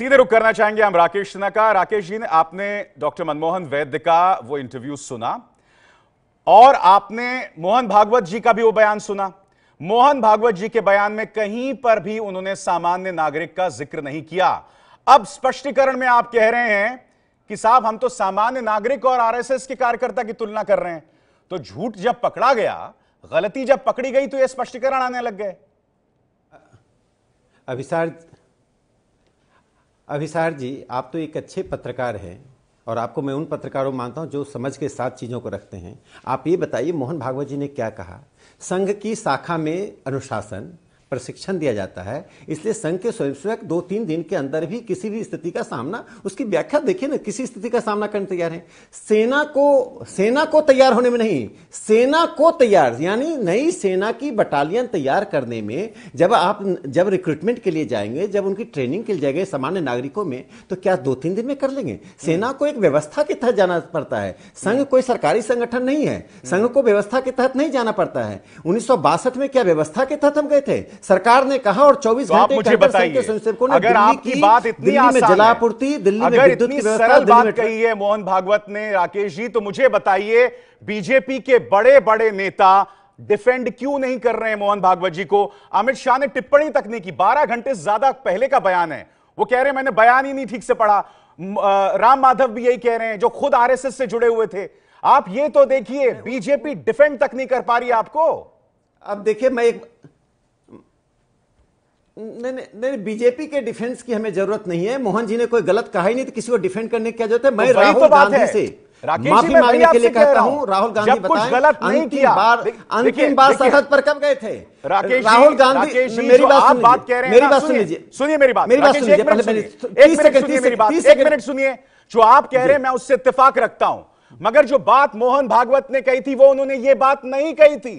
सीधे रुक करना चाहेंगे हम राकेश सिन्हा का राकेश जी ने आपने डॉक्टर मनमोहन वैद्य का वो इंटरव्यू सुना और आपने मोहन भागवत जी का भी वो बयान सुना मोहन भागवत जी के बयान में कहीं पर भी उन्होंने सामान्य नागरिक का जिक्र नहीं किया अब स्पष्टीकरण में आप कह रहे हैं कि साहब हम तो सामान्य नागरिक और आरएसएस के कार्यकर्ता की तुलना कर रहे हैं तो झूठ जब पकड़ा गया गलती जब पकड़ी गई तो यह स्पष्टीकरण आने लग गए अभिसार अभिसार जी आप तो एक अच्छे पत्रकार हैं और आपको मैं उन पत्रकारों मानता हूँ जो समझ के साथ चीज़ों को रखते हैं आप ये बताइए मोहन भागवत जी ने क्या कहा संघ की शाखा में अनुशासन प्रशिक्षण दिया जाता है इसलिए संघ के स्वयंसेवक दो तीन दिन के अंदर भी किसी भी स्थिति का सामना उसकी व्याख्या देखिए ना किसी स्थिति का सामना करने तैयार है सेना को सेना को तैयार होने में नहीं सेना को तैयार यानी नई सेना की बटालियन तैयार करने में जब आप जब रिक्रूटमेंट के लिए जाएंगे जब उनकी ट्रेनिंग के लिए जाएंगे सामान्य नागरिकों में तो क्या दो तीन दिन में कर लेंगे सेना को एक व्यवस्था के तहत जाना पड़ता है संघ कोई सरकारी संगठन नहीं है संघ को व्यवस्था के तहत नहीं जाना पड़ता है उन्नीस में क्या व्यवस्था के तहत हम गए थे सरकार ने कहा और चौबीस तो घंटे बताइए जलापूर्ति दिल्ली में सरल बात कही है मोहन भागवत ने राकेश जी तो मुझे बताइए बीजेपी के बड़े बड़े नेता डिफेंड क्यों नहीं कर रहे हैं मोहन भागवत जी को अमित शाह ने टिप्पणी तक नहीं की बारह घंटे से ज्यादा पहले का बयान है वो कह रहे हैं मैंने बयान ही नहीं ठीक से पढ़ा राम माधव भी यही कह रहे हैं जो खुद आरएसएस से जुड़े हुए थे आप ये तो देखिए बीजेपी डिफेंड तक नहीं कर पा रही आपको अब देखिए मैं एक नहीं नहीं बीजेपी के डिफेंस की हमें जरूरत नहीं है मोहन जी ने कोई गलत कहा ही नहीं तो किसी को डिफेंड करने की क्या जरूरत है तो मैं तो राहुल तो गांधी से माफी मांगने के लिए कहता हूं राहुल गांधी बताएं गलत नहीं किया बार अंतिम बार सरहद पर कब गए थे राहुल गांधी मेरी बात सुन बात कह रहे हैं मेरी बात सुन लीजिए सुनिए मेरी बात मेरी बात सुन लीजिए पहले तीस सेकंड तीस सेकंड एक मिनट सुनिए जो आप कह रहे हैं मैं उससे इतफाक रखता हूं मगर जो बात मोहन भागवत ने कही थी वो उन्होंने ये बात नहीं कही थी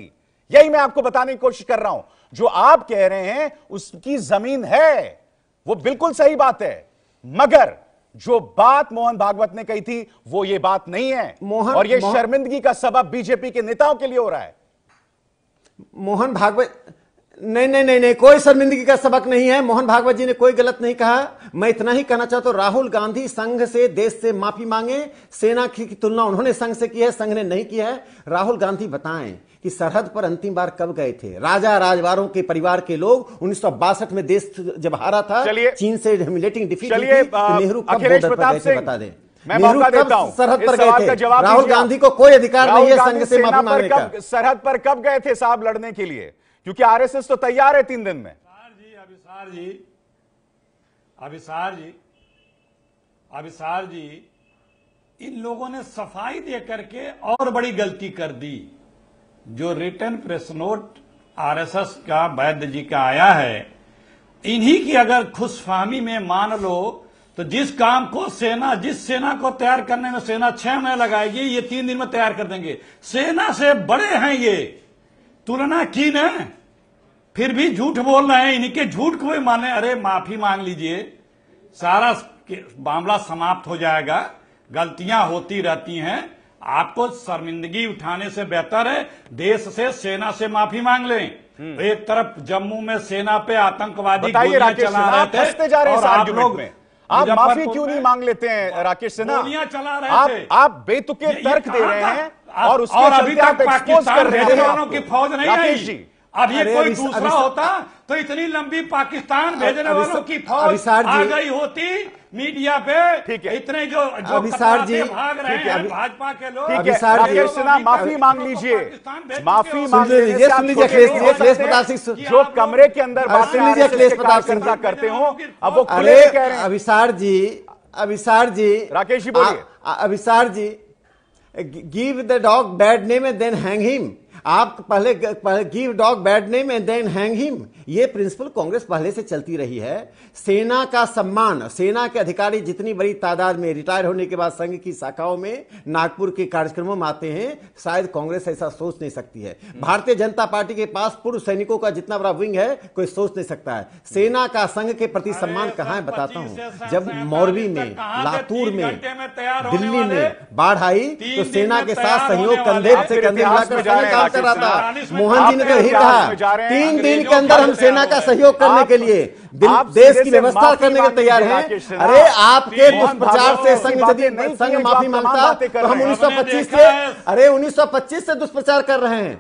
यही मैं आपको बताने की कोशिश कर रहा हूं जो आप कह रहे हैं उसकी जमीन है वो बिल्कुल सही बात है मगर जो बात मोहन भागवत ने कही थी वो ये बात नहीं है मोहन और ये मोहन, शर्मिंदगी का सबब बीजेपी के नेताओं के लिए हो रहा है मोहन भागवत नहीं नहीं नहीं नहीं कोई शर्मिंदगी का सबक नहीं है मोहन भागवत जी ने कोई गलत नहीं कहा मैं इतना ही कहना चाहता हूं राहुल गांधी संघ से देश से माफी मांगे सेना की तुलना उन्होंने संघ से की है संघ ने नहीं किया है राहुल गांधी बताएं कि सरहद पर अंतिम बार कब गए थे राजा राजवारों के परिवार के लोग उन्नीस में देश जब हारा था चीन से ह्यूमिलेटिंग डिफीट तो नेहरू कब बॉर्डर पर गए थे बता दें मैं मौका देता हूं सरहद पर गए थे राहुल गांधी को कोई अधिकार नहीं है संघ से माफी मांगने का सरहद पर कब गए थे साहब लड़ने के लिए क्योंकि आरएसएस तो तैयार है तीन दिन में जी अभिसार जी अभिसार जी अभिसार जी इन लोगों ने सफाई दे करके और बड़ी गलती कर दी जो रिटर्न प्रेस नोट आरएसएस का वैद्य जी का आया है इन्हीं की अगर खुशफहमी में मान लो तो जिस काम को सेना जिस सेना को तैयार करने में सेना छह महीने लगाएगी ये तीन दिन में तैयार कर देंगे सेना से बड़े हैं ये तुलना की ना फिर भी झूठ बोल रहे हैं इनके झूठ को माने अरे माफी मांग लीजिए सारा मामला समाप्त हो जाएगा गलतियां होती रहती हैं आपको शर्मिंदगी उठाने से बेहतर है देश से सेना से माफी मांग लें हम्म। एक तरफ जम्मू में सेना पे आतंकवादी चला रहे थे जा रहे और आप लोग आप माफी क्यों नहीं मांग लेते हैं राकेश सिन्हा चला रहे आप, आप बेतुके तर्क दे रहे हैं और उसके और अभी तक पाकिस्तान भेजने की फौज नहीं आई अब ये कोई दूसरा होता तो इतनी लंबी पाकिस्तान भेजने वालों की फौज आ गई होती मीडिया पे ठीक है इतने जो जो अभिसार जी भाग रहे हैं भाजपा के लोग अभिसार जी सिन्हा माफी मांग तो लीजिए माफी मांग लीजिए सुन लीजिए जो कमरे के अंदर बात सुन लीजिए अखिलेश प्रताप बातें करते हो अब वो खुले कह रहे हैं अभिसार जी अभिसार जी राकेश जी बोलिए अभिसार जी Uh, give the dog bad name and then hang him आप पहले पहले give dog bad name and then hang him ये प्रिंसिपल कांग्रेस पहले से चलती रही है सेना का सम्मान सेना के अधिकारी जितनी बड़ी तादाद में रिटायर होने के बाद संघ की शाखाओं में नागपुर के कार्यक्रमों में आते हैं शायद कांग्रेस ऐसा सोच नहीं सकती है हम्म। भारतीय जनता पार्टी के पास पूर्व सैनिकों का जितना बड़ा विंग है कोई सोच नहीं सकता है सेना का संघ के प्रति सम्मान कहा है बताता हूँ जब मौरवी में लातूर में दिल्ली में बाढ़ आई तो सेना के साथ सहयोग कंधे से कंधे मिलाकर कर रहा था मोहन जी ने तो यही कहा तीन दिन के अंदर हम सेना का सहयोग करने के लिए देश की व्यवस्था करने के तैयार हैं अरे आपके दुष्प्रचार से संघ यदि संघ माफी मांगता तो हम 1925 से अरे 1925 से दुष्प्रचार कर रहे हैं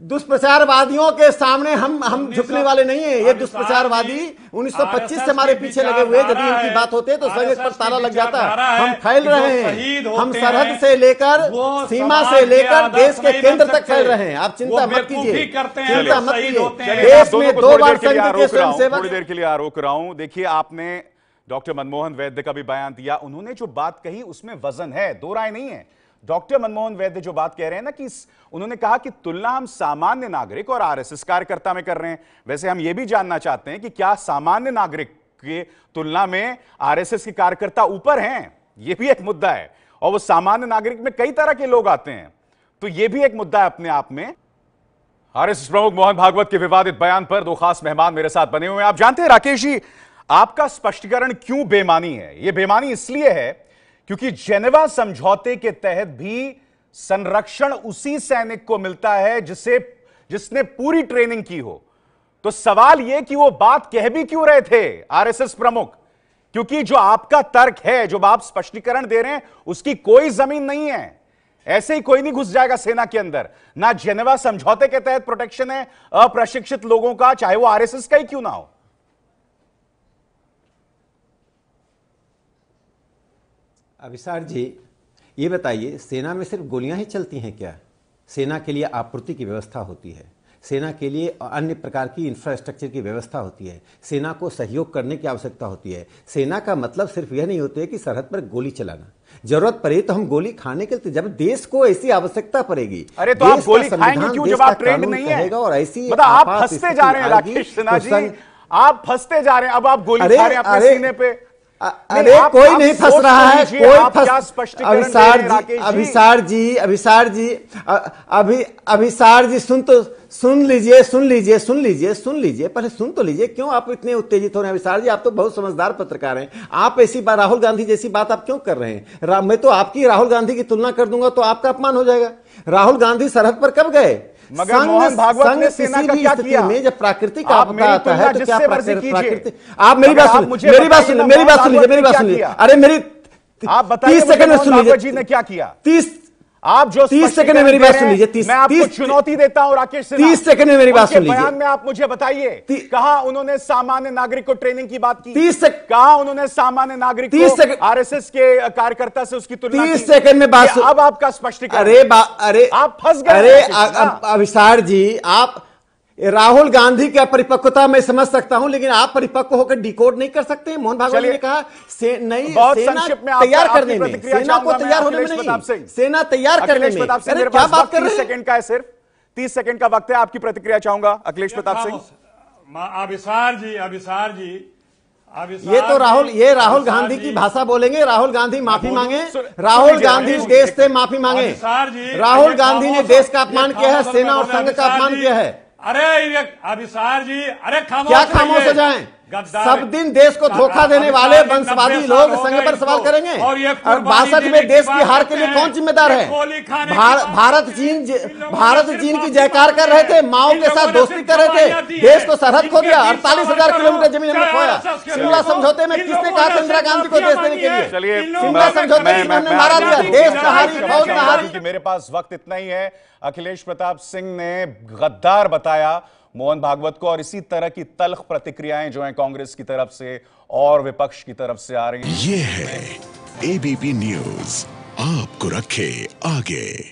दुष्प्रचारवादियों के सामने हम हम झुकने वाले नहीं है ये दुष्प्रचारवादी 1925 से हमारे पीछे लगे हुए यदि उनकी बात होते तो सरहद पर ताला लग जाता हम फैल रहे हैं हम सरहद से लेकर सीमा से लेकर देश के केंद्र तक फैल रहे हैं आप चिंता मत कीजिए चिंता मत कीजिए देश में दो बार थोड़ी देर के लिए आरोप रहा हूँ देखिए आपने डॉक्टर मनमोहन वैद्य का भी बयान दिया उन्होंने जो बात कही उसमें वजन है दो राय नहीं है डॉक्टर मनमोहन वैद्य जो बात कह रहे हैं ना कि उन्होंने कहा कि तुलना हम सामान्य नागरिक और आरएसएस कार्यकर्ता में कर रहे हैं वैसे हम यह भी जानना चाहते हैं कि क्या सामान्य नागरिक की तुलना में आरएसएस के कार्यकर्ता ऊपर हैं यह भी एक मुद्दा है और वो सामान्य नागरिक में कई तरह के लोग आते हैं तो यह भी एक मुद्दा है अपने आप में आरएसएस प्रमुख मोहन भागवत के विवादित बयान पर दो खास मेहमान मेरे साथ बने हुए हैं आप जानते हैं राकेश जी आपका स्पष्टीकरण क्यों बेमानी है यह बेमानी इसलिए है क्योंकि जेनेवा समझौते के तहत भी संरक्षण उसी सैनिक को मिलता है जिसे जिसने पूरी ट्रेनिंग की हो तो सवाल यह कि वो बात कह भी क्यों रहे थे आरएसएस प्रमुख क्योंकि जो आपका तर्क है जो आप स्पष्टीकरण दे रहे हैं उसकी कोई जमीन नहीं है ऐसे ही कोई नहीं घुस जाएगा सेना के अंदर ना जेनेवा समझौते के तहत प्रोटेक्शन है अप्रशिक्षित लोगों का चाहे वो आरएसएस का ही क्यों ना हो अभिसार जी ये बताइए सेना में सिर्फ गोलियां ही चलती हैं क्या सेना के लिए आपूर्ति की व्यवस्था होती है सेना के लिए अन्य प्रकार की इंफ्रास्ट्रक्चर की व्यवस्था होती है सेना को सहयोग करने की आवश्यकता होती है सेना का मतलब सिर्फ यह नहीं होता है कि सरहद पर गोली चलाना जरूरत पड़े तो हम गोली खाने के लिए जब देश को ऐसी आवश्यकता पड़ेगी अरे तो आप गोली खाएंगे क्यों जब आप ट्रेंड नहीं है और ऐसी आप फंसते जा रहे हैं राकेश तो सिन्हा जी आप फंसते जा रहे हैं अब आप गोली खा रहे हैं अपने सीने पे अरे कोई नहीं फंस रहा है कोई फंस अभिसार जी अभिसार जी अभिसार जी अभी अभिसार जी सुन तो सुन लीजिए सुन लीजिए सुन लीजिए सुन लीजिए पहले सुन तो लीजिए क्यों आप इतने उत्तेजित हो रहे हैं अभिसार जी आप तो बहुत समझदार पत्रकार हैं आप ऐसी बात राहुल गांधी जैसी बात आप क्यों कर रहे हैं मैं तो आपकी राहुल गांधी की तुलना कर दूंगा तो आपका अपमान हो जाएगा राहुल गांधी सरहद पर कब गए मगर मोहन भागवत ने सेना का क्या किया में जब प्राकृतिक आपदा आता है तो क्या प्राकृतिक आप मेरी बात सुनिए मेरी बात सुनिए मेरी बात सुनिए मेरी बात सुनिए अरे मेरी आप बताइए सेकंड में सुनिए जी ने क्या किया तीस आप जो तीस सेकंड में मेरी बात सुन लीजिए तीस मैं आपको चुनौती देता हूं राकेश तीस सेकंड में मेरी बात सुन लीजिए बयान में आप मुझे बताइए कहा उन्होंने सामान्य नागरिक को ट्रेनिंग की बात की तीस सेकंड कहा उन्होंने सामान्य नागरिक तीस सेकंड आरएसएस के कार्यकर्ता से उसकी तुलना तीस सेकंड में बात अब आपका स्पष्टीकरण अरे अरे आप फंस गए अरे अभिसार जी आप राहुल गांधी की अपरिपक्वता मैं समझ सकता हूं लेकिन आप परिपक्व होकर डिकोड नहीं कर सकते मोहन भागवत ने कहा से, नहीं सेना तैयार करने में सेना को तैयार होने में नहीं सेना तैयार करने में अरे क्या बात कर रहे हैं सेकंड का है सिर्फ तीस सेकंड का वक्त है आपकी प्रतिक्रिया चाहूंगा अखिलेश प्रताप सिंह अभिसार जी अभिसार जी ये तो राहुल ये राहुल गांधी की भाषा बोलेंगे राहुल गांधी माफी मांगे राहुल गांधी देश से माफी मांगे राहुल गांधी ने देश का अपमान किया है सेना और संघ का अपमान किया है अरे अभिसार जी अरे खामोश क्या खामोश हो जाए सब दिन देश को धोखा देने वाले वंशवादी लोग संघ पर सवाल करेंगे और बासठ में देश की हार के लिए कौन जिम्मेदार है भारत चीन भारत चीन की जयकार कर रहे थे माओ के साथ दोस्ती कर रहे थे देश को सरहद खो दिया अड़तालीस हजार किलोमीटर जमीन हमने खोया शिमला समझौते में किसने कहा था इंदिरा गांधी को देश देने के लिए शिमला समझौते में मारा दिया देश नहारी मेरे पास वक्त इतना ही है अखिलेश प्रताप सिंह ने गद्दार बताया मोहन भागवत को और इसी तरह की तलख प्रतिक्रियाएं जो है कांग्रेस की तरफ से और विपक्ष की तरफ से आ रही हैं ये है एबीपी न्यूज आपको रखे आगे